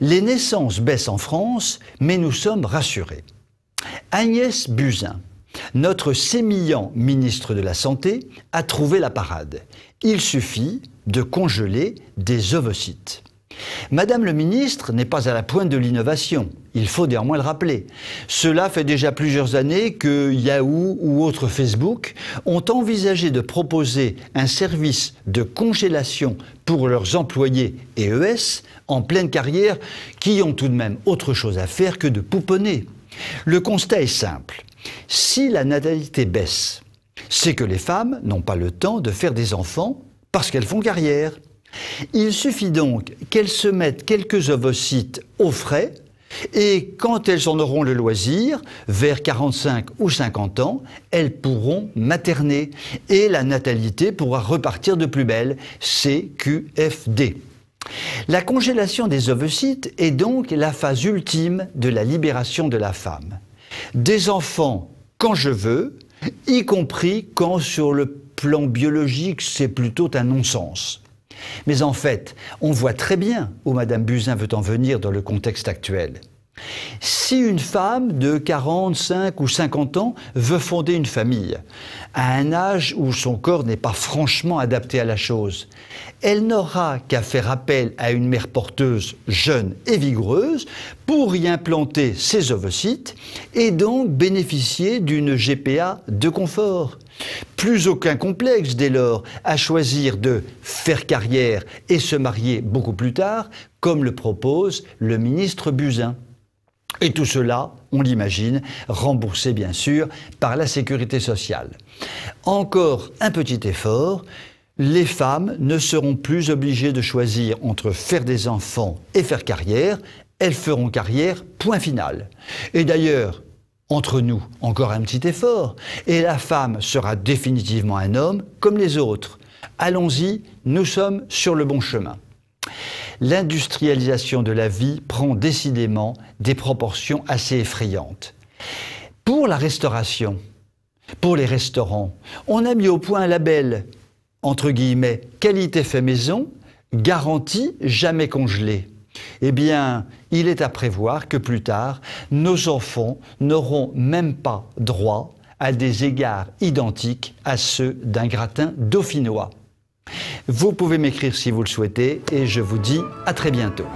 Les naissances baissent en France, mais nous sommes rassurés. Agnès Buzyn, notre sémillant ministre de la Santé, a trouvé la parade. Il suffit de congeler des ovocytes. Madame le ministre n'est pas à la pointe de l'innovation, il faut néanmoins le rappeler. Cela fait déjà plusieurs années que Yahoo ou autres Facebook ont envisagé de proposer un service de congélation pour leurs employés EES en pleine carrière qui ont tout de même autre chose à faire que de pouponner. Le constat est simple. Si la natalité baisse, c'est que les femmes n'ont pas le temps de faire des enfants parce qu'elles font carrière. Il suffit donc qu'elles se mettent quelques ovocytes au frais et quand elles en auront le loisir, vers 45 ou 50 ans, elles pourront materner et la natalité pourra repartir de plus belle, CQFD. La congélation des ovocytes est donc la phase ultime de la libération de la femme. Des enfants quand je veux, y compris quand sur le plan biologique c'est plutôt un non-sens. Mais en fait, on voit très bien où Madame Buzyn veut en venir dans le contexte actuel. Si une femme de 45 ou 50 ans veut fonder une famille, à un âge où son corps n'est pas franchement adapté à la chose, elle n'aura qu'à faire appel à une mère porteuse jeune et vigoureuse pour y implanter ses ovocytes et donc bénéficier d'une GPA de confort plus aucun complexe dès lors à choisir de faire carrière et se marier beaucoup plus tard, comme le propose le ministre Buzyn. Et tout cela, on l'imagine, remboursé bien sûr par la sécurité sociale. Encore un petit effort, les femmes ne seront plus obligées de choisir entre faire des enfants et faire carrière, elles feront carrière, point final. Et d'ailleurs, entre nous, encore un petit effort, et la femme sera définitivement un homme comme les autres. Allons-y, nous sommes sur le bon chemin. L'industrialisation de la vie prend décidément des proportions assez effrayantes. Pour la restauration, pour les restaurants, on a mis au point un label, entre guillemets, qualité fait maison, garantie jamais congelée eh bien, il est à prévoir que plus tard, nos enfants n'auront même pas droit à des égards identiques à ceux d'un gratin dauphinois. Vous pouvez m'écrire si vous le souhaitez et je vous dis à très bientôt.